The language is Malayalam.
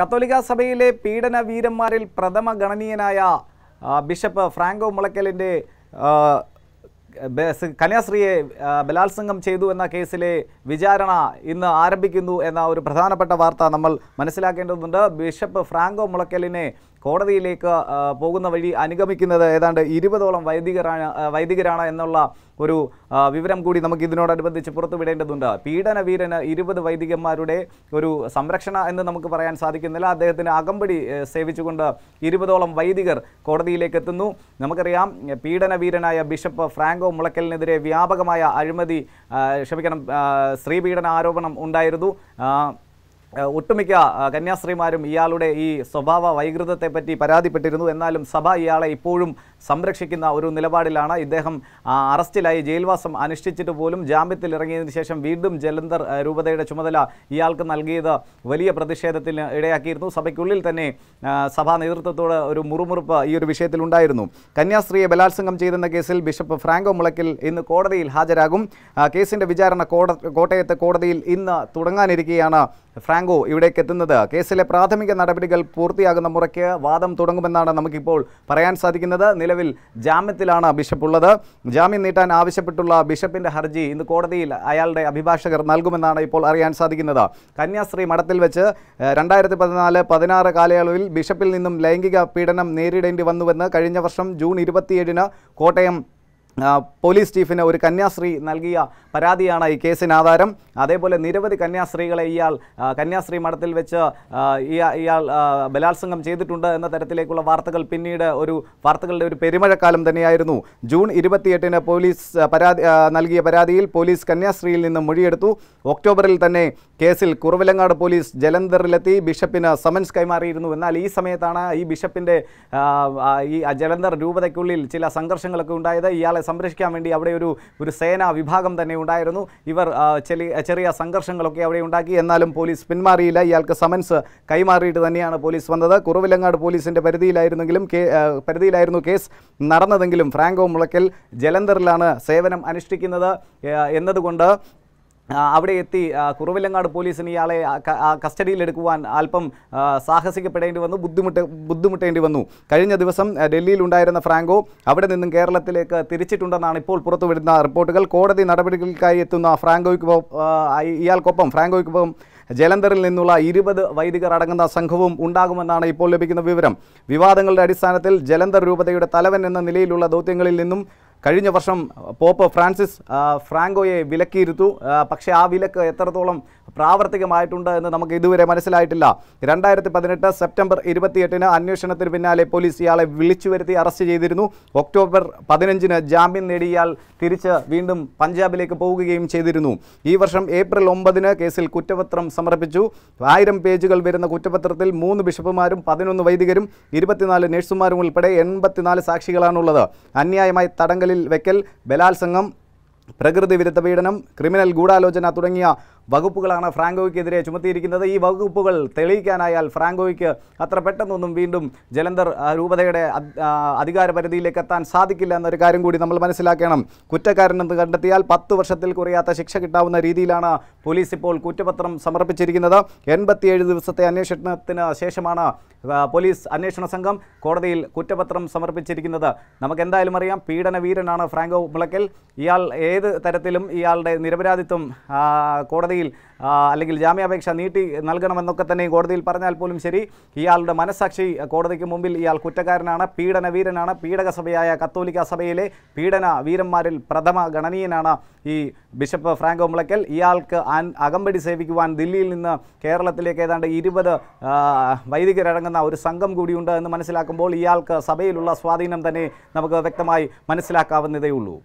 കത്തോലിക്ക സഭയിലെ പീഡന വീരന്മാരിൽ പ്രഥമ ഗണനീയനായ ബിഷപ്പ് ഫ്രാങ്കോ മുളയ്ക്കലിൻ്റെ കന്യാസ്ത്രീയെ ബലാത്സംഗം ചെയ്തു എന്ന കേസിലെ വിചാരണ ഇന്ന് ആരംഭിക്കുന്നു എന്ന ഒരു പ്രധാനപ്പെട്ട വാർത്ത നമ്മൾ മനസ്സിലാക്കേണ്ടതുണ്ട് ബിഷപ്പ് ഫ്രാങ്കോ മുളയ്ക്കലിനെ കോടതിയിലേക്ക് പോകുന്ന വഴി അനുഗമിക്കുന്നത് ഏതാണ്ട് ഇരുപതോളം വൈദികരാണ് വൈദികരാണ് എന്നുള്ള ഒരു വിവരം കൂടി നമുക്ക് ഇതിനോടനുബന്ധിച്ച് പുറത്തുവിടേണ്ടതുണ്ട് വീരന് ഇരുപത് വൈദികന്മാരുടെ ഒരു സംരക്ഷണ എന്ന് നമുക്ക് പറയാൻ സാധിക്കുന്നില്ല അദ്ദേഹത്തിന് അകമ്പടി സേവിച്ചുകൊണ്ട് ഇരുപതോളം വൈദികർ കോടതിയിലേക്ക് എത്തുന്നു നമുക്കറിയാം വീരനായ ബിഷപ്പ് ഫ്രാങ്കോ മുളക്കലിനെതിരെ വ്യാപകമായ അഴിമതി ക്ഷമിക്കണം സ്ത്രീപീഡന ആരോപണം ഉണ്ടായിരുന്നു ഒട്ടുമിക്ക കന്യാസ്ത്രീമാരും ഇയാളുടെ ഈ സ്വഭാവ വൈകൃതത്തെ പരാതിപ്പെട്ടിരുന്നു എന്നാലും സഭ ഇയാളെ ഇപ്പോഴും സംരക്ഷിക്കുന്ന ഒരു നിലപാടിലാണ് ഇദ്ദേഹം അറസ്റ്റിലായി ജയിൽവാസം അനുഷ്ഠിച്ചിട്ട് പോലും ജാമ്യത്തിൽ ഇറങ്ങിയതിന് ശേഷം വീണ്ടും ജലന്ധർ രൂപതയുടെ ചുമതല ഇയാൾക്ക് നൽകിയത് വലിയ പ്രതിഷേധത്തിന് ഇടയാക്കിയിരുന്നു സഭയ്ക്കുള്ളിൽ തന്നെ സഭാ നേതൃത്വത്തോട് ഒരു മുറുമുറുപ്പ് ഈ ഒരു വിഷയത്തിൽ ഉണ്ടായിരുന്നു കന്യാസ്ത്രീയെ ബലാത്സംഗം ചെയ്തെന്ന കേസിൽ ബിഷപ്പ് ഫ്രാങ്കോ മുളക്കിൽ ഇന്ന് കോടതിയിൽ ഹാജരാകും കേസിൻ്റെ വിചാരണ കോട്ടയത്തെ കോടതിയിൽ ഇന്ന് തുടങ്ങാനിരിക്കുകയാണ് ഫ്രാങ്കോ ഇവിടേക്ക് എത്തുന്നത് കേസിലെ പ്രാഥമിക നടപടികൾ പൂർത്തിയാകുന്ന മുറയ്ക്ക് വാദം തുടങ്ങുമെന്നാണ് നമുക്കിപ്പോൾ പറയാൻ സാധിക്കുന്നത് നിലവിൽ ജാമ്യത്തിലാണ് ബിഷപ്പ് ഉള്ളത് ജാമ്യം നീട്ടാൻ ആവശ്യപ്പെട്ടുള്ള ബിഷപ്പിൻ്റെ ഹർജി ഇന്ന് കോടതിയിൽ അയാളുടെ അഭിഭാഷകർ നൽകുമെന്നാണ് ഇപ്പോൾ അറിയാൻ സാധിക്കുന്നത് കന്യാസ്ത്രീ മഠത്തിൽ വെച്ച് രണ്ടായിരത്തി പതിനാല് പതിനാറ് കാലയളവിൽ ബിഷപ്പിൽ നിന്നും ലൈംഗിക പീഡനം നേരിടേണ്ടി വന്നുവെന്ന് കഴിഞ്ഞ വർഷം ജൂൺ ഇരുപത്തിയേഴിന് കോട്ടയം പോലീസ് ചീഫിന് ഒരു കന്യാശ്രീ നൽകിയ പരാതിയാണ് ഈ കേസിന് ആധാരം അതേപോലെ നിരവധി കന്യാസ്ത്രീകളെ ഇയാൾ കന്യാശ്രീ മഠത്തിൽ വെച്ച് ഇയാൾ ബലാത്സംഗം ചെയ്തിട്ടുണ്ട് എന്ന തരത്തിലേക്കുള്ള വാർത്തകൾ പിന്നീട് ഒരു വാർത്തകളുടെ ഒരു പെരുമഴക്കാലം തന്നെയായിരുന്നു ജൂൺ ഇരുപത്തിയെട്ടിന് പോലീസ് പരാതി നൽകിയ പരാതിയിൽ പോലീസ് കന്യാശ്രീയിൽ നിന്ന് മൊഴിയെടുത്തു ഒക്ടോബറിൽ തന്നെ കേസിൽ കുറവിലങ്ങാട് പോലീസ് ജലന്ധറിലെത്തി ബിഷപ്പിന് സമൻസ് കൈമാറിയിരുന്നു എന്നാൽ ഈ സമയത്താണ് ഈ ബിഷപ്പിൻ്റെ ഈ ജലന്ധർ രൂപതയ്ക്കുള്ളിൽ ചില സംഘർഷങ്ങളൊക്കെ ഉണ്ടായത് ഇയാളെ സംരക്ഷിക്കാൻ വേണ്ടി അവിടെ ഒരു ഒരു സേനാ വിഭാഗം തന്നെ ഉണ്ടായിരുന്നു ഇവർ ചെറിയ സംഘർഷങ്ങളൊക്കെ അവിടെ ഉണ്ടാക്കി എന്നാലും പോലീസ് പിന്മാറിയില്ല ഇയാൾക്ക് സമൻസ് കൈമാറിയിട്ട് തന്നെയാണ് പോലീസ് വന്നത് കുറവിലങ്ങാട് പോലീസിൻ്റെ പരിധിയിലായിരുന്നെങ്കിലും പരിധിയിലായിരുന്നു കേസ് നടന്നതെങ്കിലും ഫ്രാങ്കോ മുളക്കൽ ജലന്ധറിലാണ് സേവനം അനുഷ്ഠിക്കുന്നത് എന്നതുകൊണ്ട് അവിടെ എത്തി കുറവിലങ്ങാട് പോലീസിന് ഇയാളെ കസ്റ്റഡിയിലെടുക്കുവാൻ അല്പം സാഹസിക്കപ്പെടേണ്ടി വന്നു ബുദ്ധിമുട്ട് ബുദ്ധിമുട്ടേണ്ടി വന്നു കഴിഞ്ഞ ദിവസം ഡൽഹിയിലുണ്ടായിരുന്ന ഫ്രാങ്കോ അവിടെ നിന്നും കേരളത്തിലേക്ക് തിരിച്ചിട്ടുണ്ടെന്നാണ് ഇപ്പോൾ പുറത്തുവിടുന്ന റിപ്പോർട്ടുകൾ കോടതി നടപടികൾക്കായി എത്തുന്ന ഫ്രാങ്കോയ്ക്ക് ഇയാൾക്കൊപ്പം ഫ്രാങ്കോയ്ക്കൊപ്പം ജലന്ധറിൽ നിന്നുള്ള ഇരുപത് വൈദികർ അടങ്ങുന്ന സംഘവും ഉണ്ടാകുമെന്നാണ് ഇപ്പോൾ ലഭിക്കുന്ന വിവരം വിവാദങ്ങളുടെ അടിസ്ഥാനത്തിൽ ജലന്ധർ രൂപതയുടെ തലവൻ എന്ന നിലയിലുള്ള ദൗത്യങ്ങളിൽ നിന്നും കഴിഞ്ഞ വർഷം പോപ്പ് ഫ്രാൻസിസ് ഫ്രാങ്കോയെ വിലക്കിയിരുത്തു പക്ഷേ ആ വിലക്ക് എത്രത്തോളം പ്രാവർത്തികമായിട്ടുണ്ട് എന്ന് നമുക്ക് ഇതുവരെ മനസ്സിലായിട്ടില്ല രണ്ടായിരത്തി പതിനെട്ട് സെപ്റ്റംബർ ഇരുപത്തിയെട്ടിന് അന്വേഷണത്തിന് പിന്നാലെ പോലീസ് ഇയാളെ വിളിച്ചു വരുത്തി അറസ്റ്റ് ചെയ്തിരുന്നു ഒക്ടോബർ പതിനഞ്ചിന് ജാമ്യം നേടി ഇയാൾ തിരിച്ച് വീണ്ടും പഞ്ചാബിലേക്ക് പോവുകയും ചെയ്തിരുന്നു ഈ വർഷം ഏപ്രിൽ ഒമ്പതിന് കേസിൽ കുറ്റപത്രം സമർപ്പിച്ചു ആയിരം പേജുകൾ വരുന്ന കുറ്റപത്രത്തിൽ മൂന്ന് ബിഷപ്പുമാരും പതിനൊന്ന് വൈദികരും ഇരുപത്തിനാല് നഴ്സുമാരും ഉൾപ്പെടെ എൺപത്തിനാല് സാക്ഷികളാണുള്ളത് അന്യായമായി തടങ്കൽ തടങ്കലിൽ വെക്കൽ ബലാത്സംഗം പ്രകൃതി വിരുദ്ധ പീഡനം ക്രിമിനൽ ഗൂഢാലോചന തുടങ്ങിയ വകുപ്പുകളാണ് ഫ്രാങ്കോയ്ക്കെതിരെ ചുമത്തിയിരിക്കുന്നത് ഈ വകുപ്പുകൾ തെളിയിക്കാനായാൽ ഫ്രാങ്കോയ്ക്ക് അത്ര പെട്ടെന്നൊന്നും വീണ്ടും ജലന്ധർ രൂപതയുടെ അധികാര പരിധിയിലേക്ക് എത്താൻ സാധിക്കില്ല എന്നൊരു കാര്യം കൂടി നമ്മൾ മനസ്സിലാക്കണം കുറ്റക്കാരനെന്ന് കണ്ടെത്തിയാൽ പത്ത് വർഷത്തിൽ കുറയാത്ത ശിക്ഷ കിട്ടാവുന്ന രീതിയിലാണ് പോലീസ് ഇപ്പോൾ കുറ്റപത്രം സമർപ്പിച്ചിരിക്കുന്നത് എൺപത്തിയേഴ് ദിവസത്തെ അന്വേഷണത്തിന് ശേഷമാണ് പോലീസ് അന്വേഷണ സംഘം കോടതിയിൽ കുറ്റപത്രം സമർപ്പിച്ചിരിക്കുന്നത് നമുക്ക് എന്തായാലും അറിയാം പീഡനവീരനാണ് ഫ്രാങ്കോ മുളക്കൽ ഇയാൾ ഏത് തരത്തിലും ഇയാളുടെ നിരപരാധിത്വം കോടതി കോടതിയിൽ അല്ലെങ്കിൽ ജാമ്യാപേക്ഷ നീട്ടി നൽകണമെന്നൊക്കെ തന്നെ കോടതിയിൽ പറഞ്ഞാൽ പോലും ശരി ഇയാളുടെ മനസ്സാക്ഷി കോടതിക്ക് മുമ്പിൽ ഇയാൾ കുറ്റക്കാരനാണ് പീഡന വീരനാണ് പീഡക സഭയായ കത്തോലിക്ക സഭയിലെ പീഡന വീരന്മാരിൽ പ്രഥമ ഗണനീയനാണ് ഈ ബിഷപ്പ് ഫ്രാങ്കോ മുളയ്ക്കൽ ഇയാൾക്ക് അകമ്പടി സേവിക്കുവാൻ ദില്ലിയിൽ നിന്ന് കേരളത്തിലേക്ക് ഏതാണ്ട് ഇരുപത് വൈദികരടങ്ങുന്ന ഒരു സംഘം കൂടിയുണ്ട് എന്ന് മനസ്സിലാക്കുമ്പോൾ ഇയാൾക്ക് സഭയിലുള്ള സ്വാധീനം തന്നെ നമുക്ക് വ്യക്തമായി ഉള്ളൂ